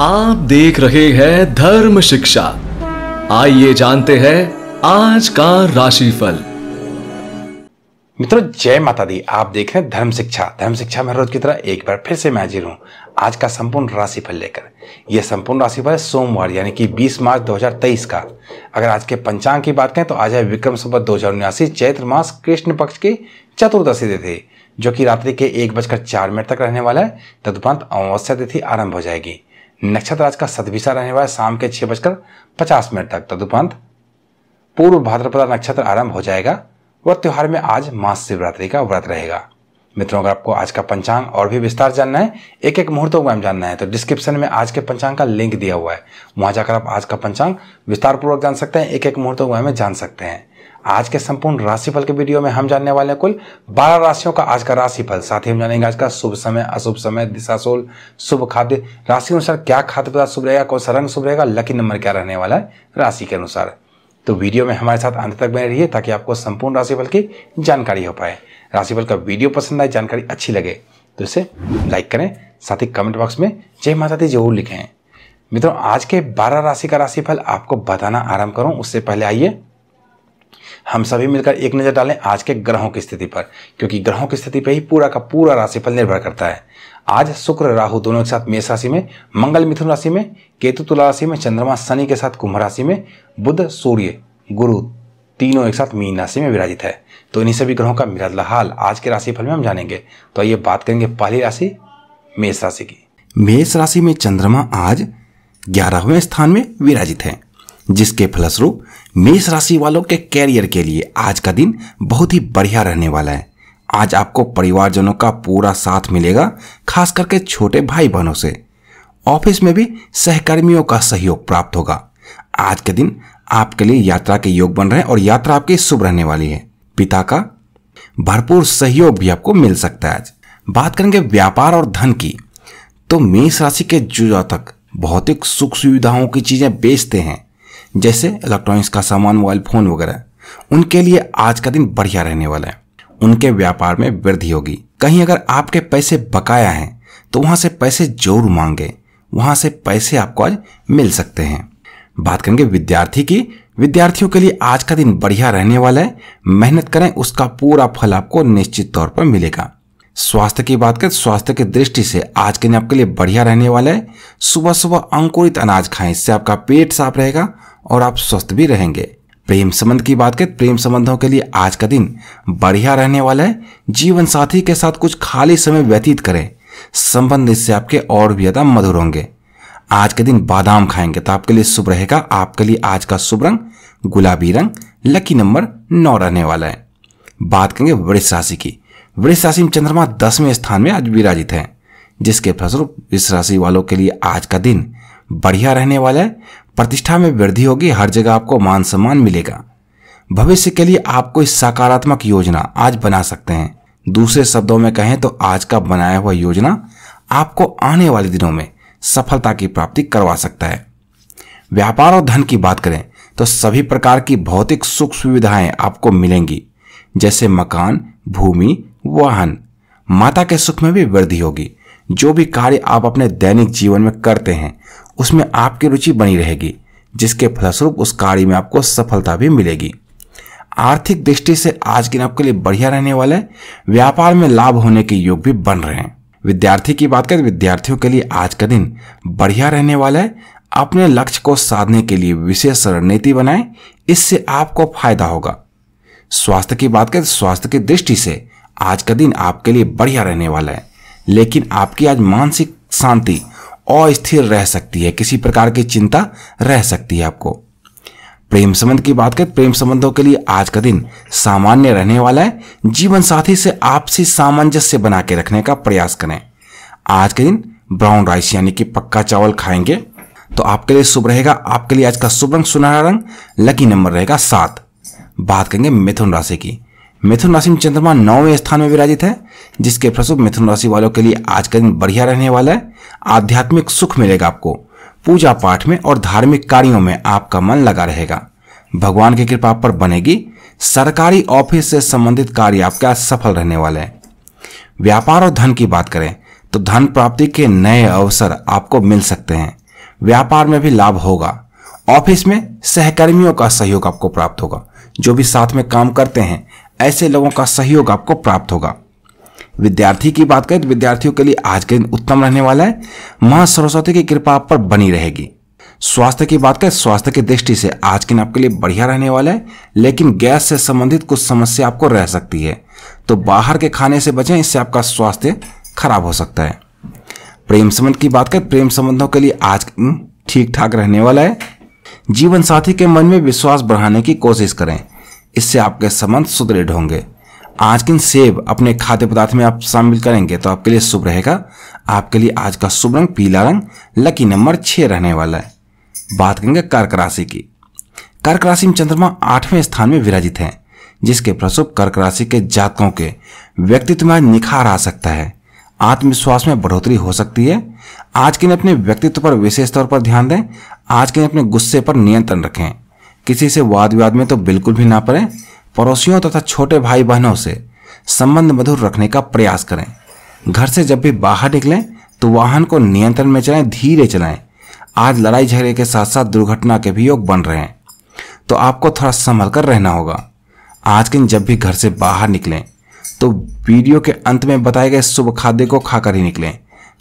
आप देख रहे हैं धर्म शिक्षा आइए जानते हैं आज का राशिफल मित्रों जय माता दी आप देख रहे हैं धर्म शिक्षा धर्म शिक्षा में रोज की तरह एक बार फिर से मैं हाजिर हूँ आज का संपूर्ण राशिफल लेकर यह संपूर्ण राशिफल है सोमवार यानी कि 20 मार्च 2023 का अगर आज के पंचांग की बात करें तो आज है विक्रम सुबह दो चैत्र मास कृष्ण पक्ष की चतुर्दशी तिथि जो कि रात्रि के एक बजकर चार मिनट तक रहने वाला है तदुपरांत अमावस्या तिथि आरंभ हो जाएगी नक्षत्र राज का सदभिशा रहने वाला शाम के छह बजकर पचास मिनट तक तदुपंत पूर्व भाद्रपदा नक्षत्र आरंभ हो जाएगा वह त्योहार में आज महाशिवरात्रि का व्रत रहेगा मित्रों अगर आपको आज का पंचांग और भी विस्तार जानना है एक एक मुहूर्तों को जानना है तो डिस्क्रिप्शन में आज के पंचांग का लिंक दिया हुआ है वहां जाकर आप आज का पंचांग विस्तार पूर्वक जान सकते हैं एक एक मुहूर्तों को में जान सकते हैं आज के संपूर्ण राशिफल के वीडियो में हम जानने वाले हैं कुल 12 राशियों का आज का राशिफल साथ ही हम जानेंगे आज का शुभ समय अशुभ समय दिशा सोल शुभ खाद्य राशि अनुसार क्या खाद्य पदार्थ शुभ रहेगा कौन सा रंग शुभ रहेगा लकी नंबर क्या रहने वाला है राशि के अनुसार तो वीडियो में हमारे साथ अंत तक बने रहिए ताकि आपको संपूर्ण राशिफल की जानकारी हो पाए राशिफल का वीडियो पसंद आए जानकारी अच्छी लगे तो इसे लाइक करें साथ ही कमेंट बॉक्स में जय माता दी जरूर लिखें मित्रों आज के 12 राशि का राशिफल आपको बताना आरंभ करूं उससे पहले आइए हम सभी मिलकर एक नज़र डालें आज के ग्रहों की स्थिति पर क्योंकि ग्रहों की स्थिति पर ही पूरा का पूरा राशिफल निर्भर करता है आज शुक्र राहु दोनों के साथ मेष राशि में मंगल मिथुन राशि में केतु तुला राशि में चंद्रमा शनि के साथ कुंभ राशि में बुध सूर्य गुरु तीनों एक साथ मीन राशि में विराजित है तो इन्हीं सभी ग्रहों का मिला हाल आज के राशिफल में हम जानेंगे तो आइए बात करेंगे पहली राशि मेष राशि की मेष राशि में चंद्रमा आज ग्यारहवें स्थान में विराजित है जिसके फलस्वरूप मेष राशि वालों के कैरियर के लिए आज का दिन बहुत ही बढ़िया रहने वाला है आज आपको परिवारजनों का पूरा साथ मिलेगा खास करके छोटे भाई बहनों से ऑफिस में भी सहकर्मियों का सहयोग प्राप्त होगा आज के दिन आपके लिए यात्रा के योग बन रहे हैं और यात्रा आपकी शुभ रहने वाली है पिता का भरपूर सहयोग भी आपको मिल सकता है आज बात करेंगे व्यापार और धन की तो मेष राशि के जुजा तक भौतिक सुख सुविधाओं की चीजें बेचते हैं जैसे इलेक्ट्रॉनिक्स का सामान मोबाइल फोन वगैरह उनके लिए आज का दिन बढ़िया रहने वाला है उनके व्यापार में वृद्धि होगी कहीं अगर आपके पैसे बकाया हैं तो वहां से पैसे जरूर मांगे वहां से पैसे आपको आज मिल सकते हैं बात करेंगे विद्यार्थी की विद्यार्थियों के लिए आज का दिन बढ़िया रहने वाला है मेहनत करें उसका पूरा फल आपको निश्चित तौर पर मिलेगा स्वास्थ्य की बात करें स्वास्थ्य की दृष्टि से आज के दिन आपके लिए बढ़िया रहने वाला है सुबह सुबह अंकुरित अनाज खाएं इससे आपका पेट साफ रहेगा और आप स्वस्थ भी रहेंगे प्रेम संबंध की बात करें प्रेम संबंधों के लिए आज का दिन बढ़िया रहने वाला है जीवन साथी के साथ कुछ खाली समय व्यतीत करें संबंध इससे आपके और भी ज्यादा मधुर होंगे आज के दिन बादाम खाएंगे तो आपके लिए शुभ रहेगा आपके लिए आज का शुभ रंग गुलाबी रंग लकी नंबर नौ रहने वाला है बात करेंगे वृक्ष राशि की वृक्ष राशि में चंद्रमा दसवें स्थान में आज विराजित है जिसके फलस्वरूप वृक्ष राशि वालों के लिए आज का दिन बढ़िया रहने वाला है प्रतिष्ठा में वृद्धि होगी हर जगह आपको मान सम्मान मिलेगा भविष्य के लिए आप कोई सकारात्मक योजना आज बना सकते हैं दूसरे शब्दों में कहें तो आज का बनाया हुआ योजना आपको आने वाले दिनों में सफलता की प्राप्ति करवा सकता है व्यापार और धन की बात करें तो सभी प्रकार की भौतिक सुख सुविधाएं आपको मिलेंगी जैसे मकान भूमि वाहन माता के सुख में भी वृद्धि होगी जो भी कार्य आप अपने दैनिक जीवन में करते हैं उसमें आपकी रुचि बनी रहेगी जिसके फलस्वरूप उस कार्य में आपको सफलता भी मिलेगी आर्थिक दृष्टि से आज दिन आपके लिए बढ़िया रहने वाले व्यापार में लाभ होने के योग भी बन रहे हैं विद्यार्थी की बात करें विद्यार्थियों के लिए आज का दिन बढ़िया रहने वाला है अपने लक्ष्य को साधने के लिए विशेष रणनीति बनाएं इससे आपको फायदा होगा स्वास्थ्य की बात करें स्वास्थ्य की दृष्टि से आज का दिन आपके लिए बढ़िया रहने वाला है लेकिन आपकी आज मानसिक शांति अस्थिर रह सकती है किसी प्रकार की चिंता रह सकती है आपको प्रेम संबंध की बात करें प्रेम संबंधों के लिए आज का दिन सामान्य रहने वाला है जीवन साथी से आपसी सामंजस्य बना के रखने का प्रयास करें आज के दिन ब्राउन राइस यानी कि पक्का चावल खाएंगे तो आपके लिए शुभ रहेगा आपके लिए आज का शुभ रंग सुनहरा रंग लकी नंबर रहेगा सात बात करेंगे मिथुन राशि की मिथुन राशि में चंद्रमा नौवें स्थान में विराजित है जिसके फलस्वरूप मिथुन राशि वालों के लिए आज का दिन बढ़िया रहने वाला है आध्यात्मिक सुख मिलेगा आपको पूजा पाठ में और धार्मिक कार्यों में आपका मन लगा रहेगा भगवान की कृपा पर बनेगी सरकारी ऑफिस से संबंधित कार्य आपका सफल रहने वाले हैं व्यापार और धन की बात करें तो धन प्राप्ति के नए अवसर आपको मिल सकते हैं व्यापार में भी लाभ होगा ऑफिस में सहकर्मियों का सहयोग आपको प्राप्त होगा जो भी साथ में काम करते हैं ऐसे लोगों का सहयोग आपको प्राप्त होगा विद्यार्थी की बात करें तो विद्यार्थियों के लिए आज के दिन उत्तम रहने वाला है मां सरस्वती की कृपा आप पर बनी रहेगी स्वास्थ्य की बात करें स्वास्थ्य की दृष्टि से आज के दिन आपके लिए बढ़िया रहने वाला है लेकिन गैस से संबंधित कुछ समस्या आपको रह सकती है तो बाहर के खाने से बचें इससे आपका स्वास्थ्य खराब हो सकता है प्रेम संबंध की बात करें प्रेम संबंधों के लिए आज ठीक ठाक रहने वाला है जीवन साथी के मन में विश्वास बढ़ाने की कोशिश करें इससे आपके संबंध सुदृढ़ होंगे आज किन सेब अपने खाद्य पदार्थ में आप शामिल करेंगे तो आपके लिए शुभ रहेगा आपके लिए आज का शुभ रंग पीला रंग लकी नंबर छह रहने वाला है बात करेंगे कर्क राशि की कर्क राशि में चंद्रमा आठवें स्थान में विराजित हैं जिसके प्रसुप कर्क राशि के जातकों के व्यक्तित्व में निखार आ सकता है आत्मविश्वास में बढ़ोतरी हो सकती है आज के दिन अपने व्यक्तित्व पर विशेष तौर पर ध्यान दें आज के दिन अपने गुस्से पर नियंत्रण रखें किसी से वाद विवाद में तो बिल्कुल भी ना पड़े पड़ोसियों तथा छोटे भाई बहनों से संबंध मधुर रखने का प्रयास करें घर से जब भी बाहर निकलें तो वाहन को नियंत्रण में चलाएं धीरे चलाएं आज लड़ाई झगड़े के साथ साथ दुर्घटना के भी योग बन रहे हैं तो आपको थोड़ा संभल कर रहना होगा आज के दिन जब भी घर से बाहर निकलें तो वीडियो के अंत में बताए गए शुभ खाद्य को खाकर ही निकलें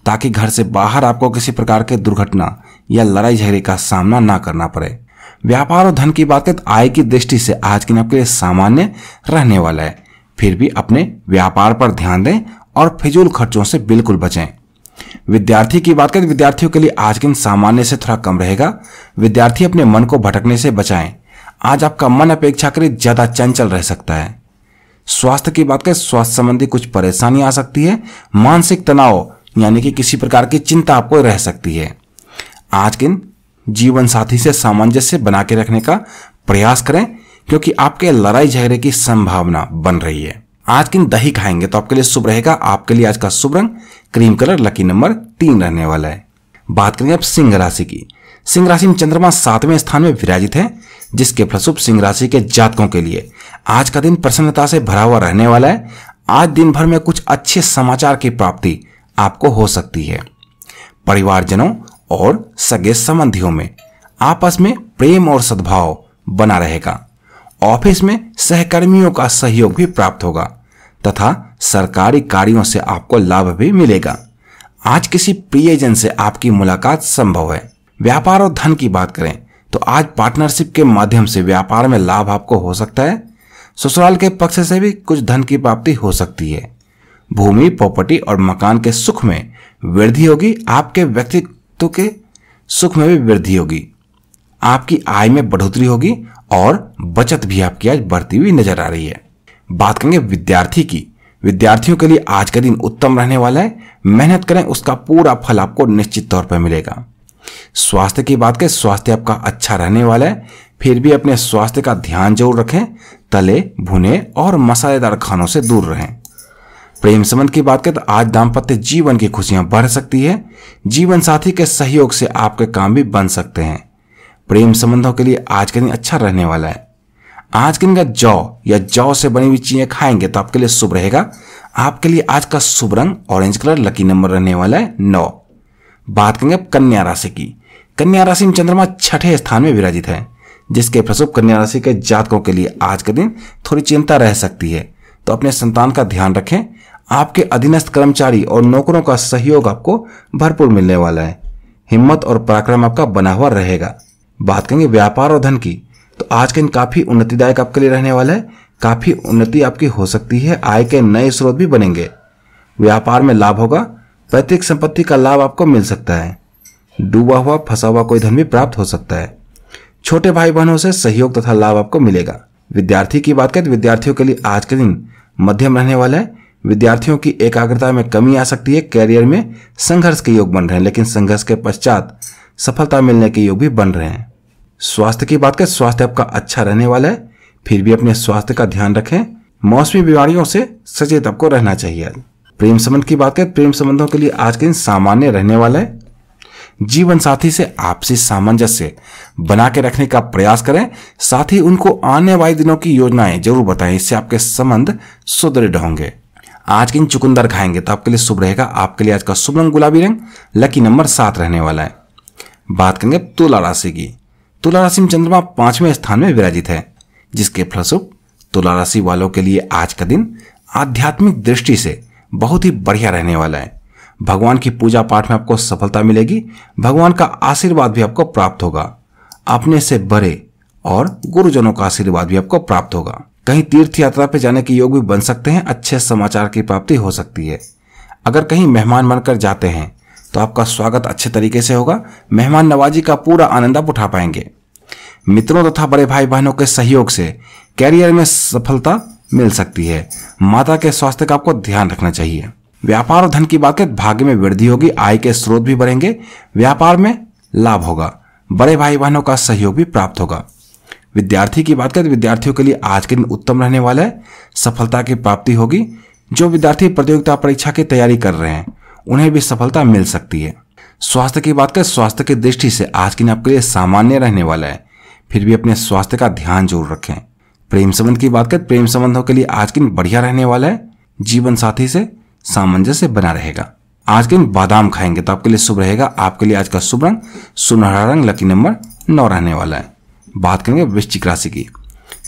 ताकि घर से बाहर आपको किसी प्रकार के दुर्घटना या लड़ाई झगड़े का सामना ना करना पड़े व्यापार और धन की बात तो आय की दृष्टि से आज के दिन आपके लिए सामान्य रहने वाला है फिर भी अपने व्यापार पर ध्यान दें और फिजूल खर्चों से बिल्कुल बचें विद्यार्थी की बात करें तो विद्यार्थियों के लिए आज के दिन सामान्य से थोड़ा कम रहेगा विद्यार्थी अपने मन को भटकने से बचाएं आज आपका मन अपेक्षा करें ज्यादा चंचल रह सकता है स्वास्थ्य की बात करें स्वास्थ्य संबंधी कुछ परेशानी आ सकती है मानसिक तनाव यानी कि किसी प्रकार की चिंता आपको रह सकती है आज के दिन जीवन साथी से सामंजस्य बना के रखने का प्रयास करें क्योंकि आपके लड़ाई झगड़े की संभावना बन रही है आज किन दही खाएंगे तो आपके लिए शुभ रहेगा आपके लिए आज का शुभ रंग क्रीम कलर लकी नंबर तीन रहने वाला है बात करेंगे अब सिंह राशि की सिंह राशि में चंद्रमा सातवें स्थान में विराजित है जिसके फलस्वरूप सिंह राशि के जातकों के लिए आज का दिन प्रसन्नता से भरा हुआ रहने वाला है आज दिन भर में कुछ अच्छे समाचार की प्राप्ति आपको हो सकती है परिवारजनों और सगे संबंधियों में आपस में प्रेम और सद्भाव बना रहेगा ऑफिस में सहकर्मियों का सहयोग भी प्राप्त होगा तथा सरकारी कार्यों से आपको लाभ भी मिलेगा आज किसी प्रियजन से आपकी मुलाकात संभव है व्यापार और धन की बात करें तो आज पार्टनरशिप के माध्यम से व्यापार में लाभ आपको हो सकता है ससुराल के पक्ष से भी कुछ धन की प्राप्ति हो सकती है भूमि प्रॉपर्टी और मकान के सुख में वृद्धि होगी आपके व्यक्ति तो के सुख में भी वृद्धि होगी आपकी आय में बढ़ोतरी होगी और बचत भी आपकी आज बढ़ती हुई नजर आ रही है बात करेंगे विद्यार्थी की विद्यार्थियों के लिए आज का दिन उत्तम रहने वाला है मेहनत करें उसका पूरा फल आपको निश्चित तौर पर मिलेगा स्वास्थ्य की बात करें स्वास्थ्य आपका अच्छा रहने वाला है फिर भी अपने स्वास्थ्य का ध्यान जरूर रखें तले भुने और मसालेदार खानों से दूर रहें प्रेम संबंध की बात करें तो आज दाम्पत्य जीवन की खुशियां बढ़ सकती है जीवन साथी के सहयोग से आपके काम भी बन सकते हैं प्रेम संबंधों के लिए आज का दिन अच्छा रहने वाला है आज के दिन का जौ या जौ से बनी हुई चीजें खाएंगे तो आपके लिए शुभ रहेगा आपके लिए आज का शुभ रंग ऑरेंज कलर लकी नंबर रहने वाला है नौ बात करेंगे कन्या राशि की कन्या राशि में चंद्रमा छठे स्थान में विराजित है जिसके प्रसुभ कन्या राशि के जातकों के लिए आज का दिन थोड़ी चिंता रह सकती है तो अपने संतान का ध्यान रखें आपके अधीनस्थ कर्मचारी और नौकरों का सहयोग आपको भरपूर मिलने वाला है हिम्मत और पराक्रम आपका बना हुआ रहेगा बात करेंगे व्यापार और धन की तो आज के दिन काफी उन्नतिदायक आपके लिए रहने वाला है काफी उन्नति आपकी हो सकती है आय के नए स्रोत भी बनेंगे व्यापार में लाभ होगा पैतृक संपत्ति का लाभ आपको मिल सकता है डूबा हुआ फंसा हुआ कोई धन भी प्राप्त हो सकता है छोटे भाई बहनों से सहयोग तथा लाभ आपको मिलेगा विद्यार्थी की बात करें तो विद्यार्थियों के लिए आज के दिन मध्यम रहने वाला है विद्यार्थियों की एकाग्रता में कमी आ सकती है कैरियर में संघर्ष के योग बन रहे हैं लेकिन संघर्ष के पश्चात सफलता मिलने के योग भी बन रहे हैं स्वास्थ्य की बात करें स्वास्थ्य आपका अच्छा रहने वाला है फिर भी अपने स्वास्थ्य का ध्यान रखें मौसमी बीमारियों से सचेत आपको रहना चाहिए प्रेम संबंध की बात करें प्रेम संबंधों के लिए आज के दिन सामान्य रहने वाला है जीवन साथी से आपसी सामंजस्य बना के रखने का प्रयास करें साथ ही उनको आने वाले दिनों की योजनाएं जरूर बताएं इससे आपके संबंध सुदृढ़ होंगे आज के दिन चुकंदर खाएंगे तो आपके लिए शुभ रहेगा आपके लिए आज का शुभ रंग गुलाबी रंग लकी नंबर सात रहने वाला है बात करेंगे तुला राशि की तुला राशि में चंद्रमा पांचवें स्थान में विराजित है जिसके फलस्वरूप तुला राशि वालों के लिए आज का दिन आध्यात्मिक दृष्टि से बहुत ही बढ़िया रहने वाला है भगवान की पूजा पाठ में आपको सफलता मिलेगी भगवान का आशीर्वाद भी आपको प्राप्त होगा अपने से बड़े और गुरुजनों का आशीर्वाद भी आपको प्राप्त होगा कहीं तीर्थ यात्रा पर जाने के योग भी बन सकते हैं अच्छे समाचार की प्राप्ति हो सकती है अगर कहीं मेहमान बनकर जाते हैं तो आपका स्वागत अच्छे तरीके से होगा मेहमान नवाजी का पूरा आनंद आप उठा पाएंगे मित्रों तथा बड़े भाई बहनों के सहयोग से कैरियर में सफलता मिल सकती है माता के स्वास्थ्य का आपको ध्यान रखना चाहिए व्यापार और धन की बातें भाग्य में वृद्धि होगी आय के स्रोत भी बढ़ेंगे व्यापार में लाभ होगा बड़े भाई बहनों का सहयोग भी प्राप्त होगा विद्यार्थी की बात करें तो विद्यार्थियों के लिए आज के दिन उत्तम रहने वाला है सफलता की प्राप्ति होगी जो विद्यार्थी प्रतियोगिता परीक्षा की तैयारी कर रहे हैं उन्हें भी सफलता मिल सकती है स्वास्थ्य की बात करें स्वास्थ्य की दृष्टि से आज के दिन आपके लिए सामान्य रहने वाला है फिर भी अपने स्वास्थ्य का ध्यान जरूर रखें प्रेम संबंध की बात करें प्रेम संबंधों के लिए आज के दिन बढ़िया रहने वाला है जीवन साथी से सामंजस्य बना रहेगा आज के दिन बादाम खाएंगे तो आपके लिए शुभ रहेगा आपके लिए आज का शुभ रंग सुनहरा रंग लकी नंबर नौ रहने वाला है बात करेंगे वृश्चिक राशि की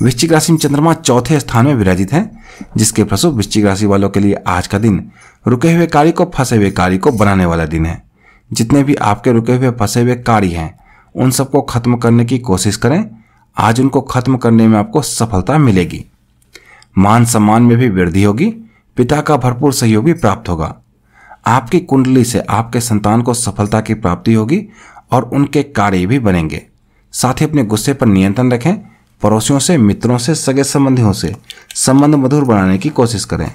वृश्चिक राशि में चंद्रमा चौथे स्थान में विराजित है जिसके प्रसुप वृश्चिक राशि वालों के लिए आज का दिन रुके हुए कार्य को फंसे हुए कार्य को बनाने वाला दिन है जितने भी आपके रुके हुए फंसे हुए कार्य हैं उन सबको खत्म करने की कोशिश करें आज उनको खत्म करने में आपको सफलता मिलेगी मान सम्मान में भी वृद्धि होगी पिता का भरपूर सहयोग भी प्राप्त होगा आपकी कुंडली से आपके संतान को सफलता की प्राप्ति होगी और उनके कार्य भी बनेंगे साथ ही अपने गुस्से पर नियंत्रण रखें पड़ोसियों से मित्रों से सगे संबंधियों से संबंध मधुर बनाने की कोशिश करें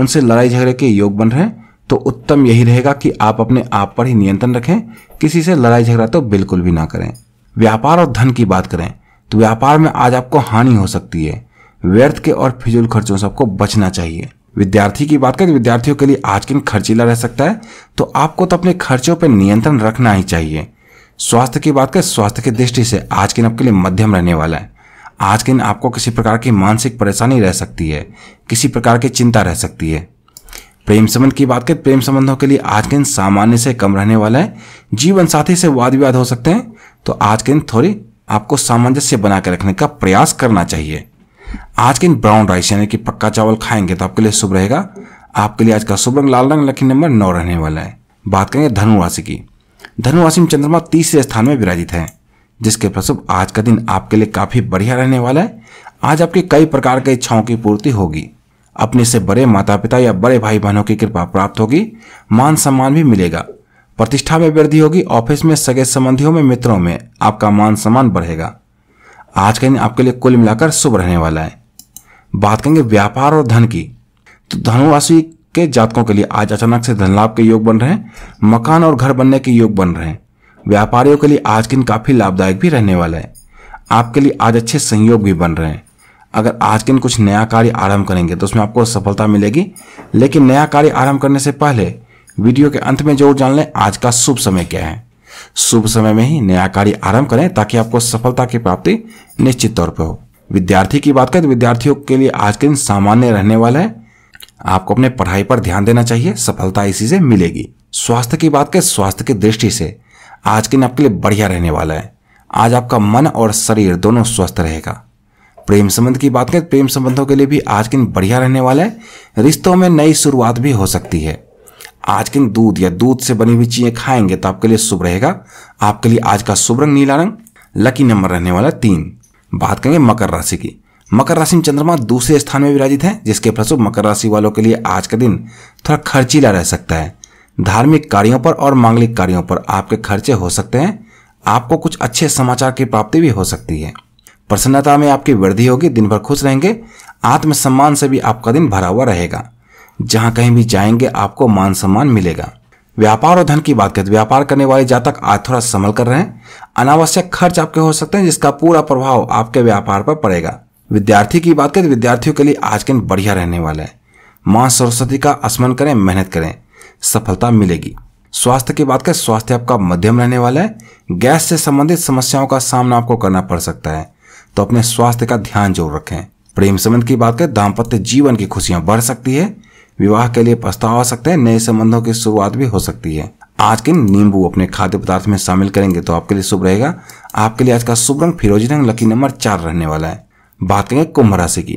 उनसे लड़ाई झगड़े के योग बन रहे तो उत्तम यही रहेगा कि आप अपने आप पर ही नियंत्रण रखें किसी से लड़ाई झगड़ा तो बिल्कुल भी ना करें व्यापार और धन की बात करें तो व्यापार में आज आपको हानि हो सकती है व्यर्थ के और फिजूल खर्चों से आपको बचना चाहिए विद्यार्थी की बात करें विद्यार्थियों के लिए आज किन खर्चीला रह सकता है तो आपको तो अपने खर्चों पर नियंत्रण रखना ही चाहिए स्वास्थ्य की बात करें स्वास्थ्य की दृष्टि से आज के दिन आपके लिए मध्यम रहने वाला है आज के दिन आपको किसी प्रकार की मानसिक परेशानी रह सकती है किसी प्रकार की चिंता रह सकती है प्रेम संबंध की बात करें प्रेम संबंधों के लिए आज के दिन सामान्य से कम रहने वाला है जीवन साथी से वाद विवाद हो सकते हैं तो आज के दिन थोड़ी आपको सामंजस्य बना के रखने का प्रयास करना चाहिए आज के दिन ब्राउन राइस यानी कि पक्का चावल खाएंगे तो आपके लिए शुभ रहेगा आपके लिए आज का शुभ रंग लाल रंग लकी नंबर नौ रहने वाला है बात करेंगे धनु राशि की धनुराशि में चंद्रमा तीसरे स्थान में विराजित है जिसके फलस्वरूप आज का दिन आपके लिए काफी बढ़िया रहने वाला है आज आपके कई प्रकार के इच्छाओं की पूर्ति होगी अपने से बड़े माता पिता या बड़े भाई बहनों की कृपा प्राप्त होगी मान सम्मान भी मिलेगा प्रतिष्ठा में वृद्धि होगी ऑफिस में सगे संबंधियों में मित्रों में आपका मान सम्मान बढ़ेगा आज का दिन आपके लिए कुल मिलाकर शुभ रहने वाला है बात करेंगे व्यापार और धन की तो धनुराशि के जातकों के लिए आज अचानक से धन लाभ के योग बन रहे हैं मकान और घर बनने के योग बन रहे हैं व्यापारियों के लिए आज दिन काफी लाभदायक भी रहने वाला है आपके लिए आज अच्छे संयोग भी बन रहे हैं अगर आज के दिन कुछ नया कार्य आरंभ करेंगे तो उसमें आपको सफलता मिलेगी लेकिन नया कार्य आरंभ करने से पहले वीडियो के अंत में जरूर जान लें आज का शुभ समय क्या है शुभ समय में ही नया कार्य आरंभ करें ताकि आपको सफलता की प्राप्ति निश्चित तौर पर हो विद्यार्थी की बात करें तो विद्यार्थियों के लिए आज के दिन सामान्य रहने वाला है आपको अपने पढ़ाई पर ध्यान देना चाहिए सफलता इसी से मिलेगी स्वास्थ्य की बात करें स्वास्थ्य की दृष्टि से आज के दिन आपके लिए बढ़िया रहने वाला है आज आपका मन और शरीर दोनों स्वस्थ रहेगा प्रेम संबंध की बात करें प्रेम संबंधों के लिए भी आज के दिन बढ़िया रहने वाला है रिश्तों में नई शुरुआत भी हो सकती है आज के दिन दूध या दूध से बनी हुई चीजें खाएंगे तो आपके लिए शुभ रहेगा आपके लिए आज का शुभ रंग नीला रंग लकी नंबर रहने वाला तीन बात करेंगे मकर राशि की मकर राशि में चंद्रमा दूसरे स्थान में विराजित है जिसके फलस्वरूप मकर राशि वालों के लिए आज का दिन थोड़ा खर्चीला रह सकता है धार्मिक कार्यों पर और मांगलिक कार्यों पर आपके खर्चे हो सकते हैं आपको कुछ अच्छे समाचार की प्राप्ति भी हो सकती है प्रसन्नता में आपकी वृद्धि होगी दिन भर खुश रहेंगे आत्मसम्मान से भी आपका दिन भरा हुआ रहेगा जहां कहीं भी जाएंगे आपको मान सम्मान मिलेगा व्यापार और धन की बात करें तो व्यापार करने वाले जातक आज थोड़ा संभल कर रहे हैं अनावश्यक खर्च आपके हो सकते हैं जिसका पूरा प्रभाव आपके व्यापार पर पड़ेगा विद्यार्थी की बात करें तो विद्यार्थियों के लिए आज के दिन बढ़िया रहने वाला है माँ सरस्वती का स्मरण करें मेहनत करें सफलता मिलेगी स्वास्थ्य की बात करें स्वास्थ्य आपका मध्यम रहने वाला है गैस से संबंधित समस्याओं का सामना आपको करना पड़ सकता है तो अपने स्वास्थ्य का ध्यान जरूर रखें प्रेम संबंध की बात करें दाम्पत्य जीवन की खुशियां बढ़ सकती है विवाह के लिए प्रस्ताव आ सकते हैं नए संबंधों की शुरुआत भी हो सकती है आज के नींबू अपने खाद्य पदार्थ में शामिल करेंगे तो आपके लिए शुभ रहेगा आपके लिए आज का शुभ रंग फिरोजी रंग लकी नंबर चार रहने वाला है बात करें कुंभ राशि की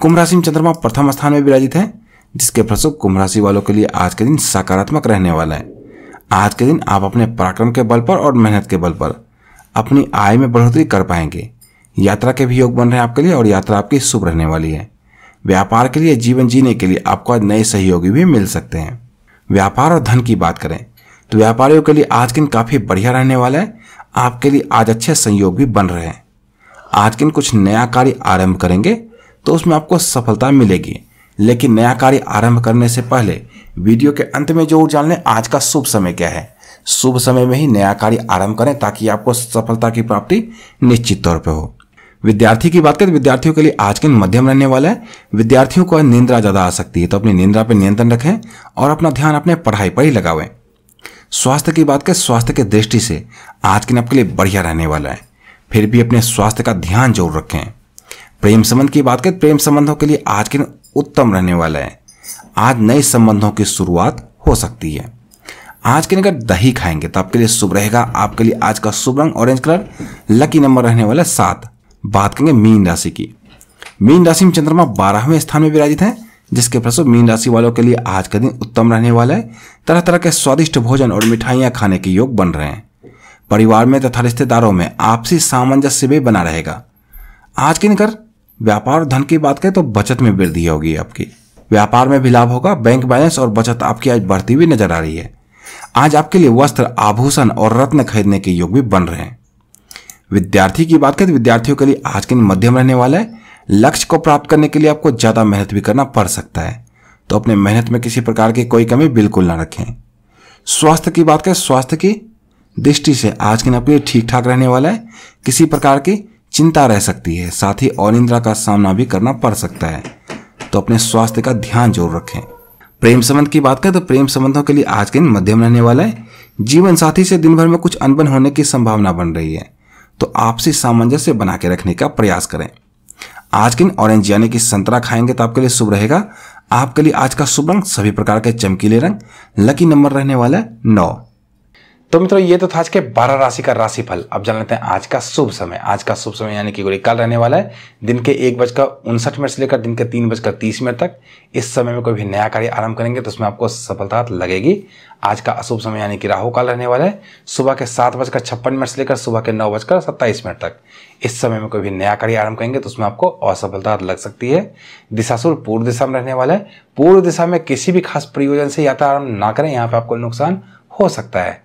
कुंभ राशि में चंद्रमा प्रथम स्थान में विराजित है जिसके फलस्वरूप कुंभ राशि वालों के लिए आज के दिन सकारात्मक रहने वाला है आज के दिन आप अपने पराक्रम के बल पर और मेहनत के बल पर अपनी आय में बढ़ोतरी कर पाएंगे यात्रा के भी योग बन रहे हैं आपके लिए और यात्रा आपकी शुभ रहने वाली है व्यापार के लिए जीवन जीने के लिए आपको आज नए सहयोगी भी मिल सकते हैं व्यापार और धन की बात करें तो व्यापारियों के लिए आज के दिन काफ़ी बढ़िया रहने वाला है आपके लिए आज अच्छे संयोग भी बन रहे हैं आज के दिन कुछ नया कार्य आरंभ करेंगे तो उसमें आपको सफलता मिलेगी लेकिन नया कार्य आरंभ करने से पहले वीडियो के अंत में जरूर जान लें आज का शुभ समय क्या है शुभ समय में ही नया कार्य आरंभ करें ताकि आपको सफलता की प्राप्ति निश्चित तौर पर हो विद्यार्थी की बात करें विद्यार्थियों के लिए आज के मध्यम रहने वाला है विद्यार्थियों को निंद्रा ज़्यादा आ सकती है तो अपनी निंद्रा पर नियंत्रण रखें और अपना ध्यान अपने पढ़ाई पर ही लगावें स्वास्थ्य की बात करें स्वास्थ्य के दृष्टि से आज के दिन आपके लिए बढ़िया रहने वाला है फिर भी अपने स्वास्थ्य का ध्यान जरूर रखें प्रेम संबंध की बात करें प्रेम संबंधों के लिए आज के दिन उत्तम रहने वाला है आज नए संबंधों की शुरुआत हो सकती है आज के दिन अगर दही खाएंगे तो आपके लिए शुभ रहेगा आपके लिए आज का शुभ रंग ऑरेंज कलर लकी नंबर रहने वाला सात बात करेंगे मीन राशि की मीन राशि में चंद्रमा बारहवें स्थान में विराजित हैं जिसके फलस्वरूप मीन राशि वालों के लिए आज का दिन उत्तम रहने वाला है तरह तरह के स्वादिष्ट भोजन और मिठाइयाँ खाने के योग बन रहे हैं परिवार में तथा रिश्तेदारों में आपसी सामंजस्य भी बना रहेगा आज की निकर व्यापार और धन की बात करें तो बचत में वृद्धि होगी आपकी व्यापार में भी लाभ होगा बैंक बैलेंस और बचत आपकी आज बढ़ती हुई नजर आ रही है आज आपके लिए वस्त्र आभूषण और रत्न खरीदने के योग भी बन रहे हैं विद्यार्थी की बात करें तो विद्यार्थियों के लिए आज के दिन मध्यम रहने वाला है लक्ष्य को प्राप्त करने के लिए आपको ज़्यादा मेहनत भी करना पड़ सकता है तो अपने मेहनत में किसी प्रकार की कोई कमी बिल्कुल ना रखें स्वास्थ्य की बात करें स्वास्थ्य की दृष्टि से आज के दिन लिए ठीक ठाक रहने वाला है किसी प्रकार की चिंता रह सकती है साथ ही अनिंद्रा का सामना भी करना पड़ सकता है तो अपने स्वास्थ्य का ध्यान जरूर रखें प्रेम संबंध की बात करें तो प्रेम संबंधों के लिए आज के दिन मध्यम रहने वाला है जीवन साथी से दिन भर में कुछ अनबन होने की संभावना बन रही है तो आपसी सामंजस्य बना के रखने का प्रयास करें आज के दिन ऑरेंज यानी कि संतरा खाएंगे तो आपके लिए शुभ रहेगा आपके लिए आज का शुभ रंग सभी प्रकार के चमकीले रंग लकी नंबर रहने वाला है नौ तो मित्रों ये तो था आज के बारह राशि का राशिफल अब जान लेते हैं आज का शुभ समय आज का शुभ समय यानी कि गोली काल रहने वाला है दिन के एक बजकर उनसठ मिनट से लेकर दिन के तीन बजकर तीस मिनट तक इस समय में कोई भी नया कार्य आरंभ करेंगे तो उसमें आपको सफलता लगेगी आज का अशुभ समय यानी कि राहु काल रहने वाला है सुबह के सात बजकर छप्पन मिनट से लेकर सुबह के नौ बजकर सत्ताईस मिनट तक इस समय में कोई भी नया कार्य आरंभ करेंगे तो उसमें आपको असफलता लग सकती है दिशासुर पूर्व दिशा में रहने वाला है पूर्व दिशा में किसी भी खास प्रयोजन से यात्रा आरंभ ना करें यहाँ पर आपको नुकसान हो सकता है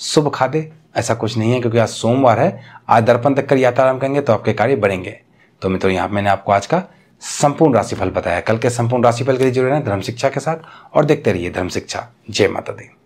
शुभ खाद्य ऐसा कुछ नहीं है क्योंकि आज सोमवार है आज दर्पण तक कर यात्रा आरम्भ करेंगे तो आपके कार्य बढ़ेंगे तो मित्रों यहाँ मैंने आपको आज का संपूर्ण राशिफल बताया कल के संपूर्ण राशिफल के लिए जुड़े रहें धर्म शिक्षा के साथ और देखते रहिए धर्म शिक्षा जय माता दी